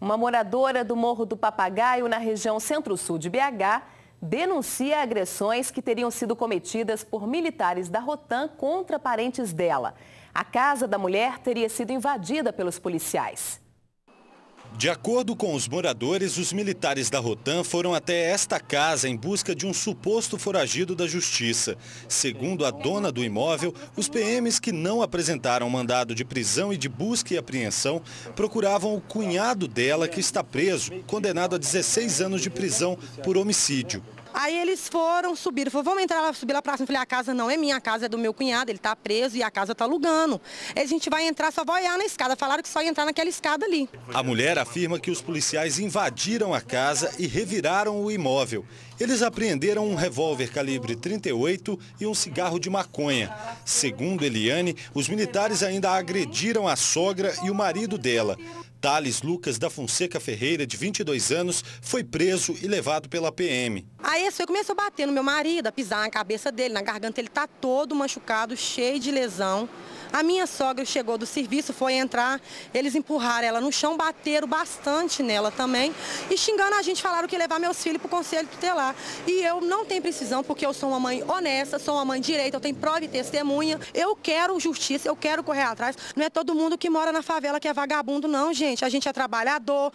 Uma moradora do Morro do Papagaio, na região centro-sul de BH, denuncia agressões que teriam sido cometidas por militares da Rotan contra parentes dela. A casa da mulher teria sido invadida pelos policiais. De acordo com os moradores, os militares da Rotan foram até esta casa em busca de um suposto foragido da justiça. Segundo a dona do imóvel, os PMs que não apresentaram mandado de prisão e de busca e apreensão procuravam o cunhado dela que está preso, condenado a 16 anos de prisão por homicídio. Aí eles foram, subiram, falou, vamos entrar lá, subir lá pra cima. Eu falei, a casa não é minha, a casa é do meu cunhado, ele tá preso e a casa tá alugando. Aí a gente vai entrar, só vai olhar na escada. Falaram que só ia entrar naquela escada ali. A mulher afirma que os policiais invadiram a casa e reviraram o imóvel. Eles apreenderam um revólver calibre 38 e um cigarro de maconha. Segundo Eliane, os militares ainda agrediram a sogra e o marido dela. Thales Lucas da Fonseca Ferreira, de 22 anos, foi preso e levado pela PM. Aí esse começou a bater no meu marido, a pisar na cabeça dele, na garganta. Ele tá todo machucado, cheio de lesão. A minha sogra chegou do serviço, foi entrar, eles empurraram ela no chão, bateram bastante nela também. E xingando a gente, falaram que ia levar meus filhos para o conselho tutelar. E eu não tenho precisão, porque eu sou uma mãe honesta, sou uma mãe direita, eu tenho prova e testemunha. Eu quero justiça, eu quero correr atrás. Não é todo mundo que mora na favela que é vagabundo, não, gente. A gente é trabalhador.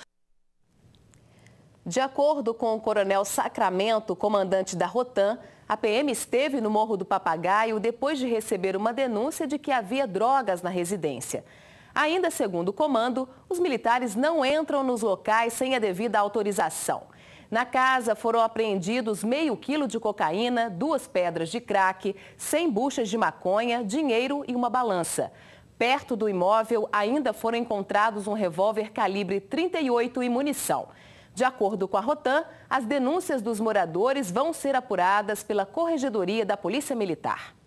De acordo com o coronel Sacramento, comandante da Rotan, a PM esteve no Morro do Papagaio depois de receber uma denúncia de que havia drogas na residência. Ainda segundo o comando, os militares não entram nos locais sem a devida autorização. Na casa foram apreendidos meio quilo de cocaína, duas pedras de crack, 100 buchas de maconha, dinheiro e uma balança. Perto do imóvel ainda foram encontrados um revólver calibre 38 e munição. De acordo com a Rotan, as denúncias dos moradores vão ser apuradas pela Corregedoria da Polícia Militar.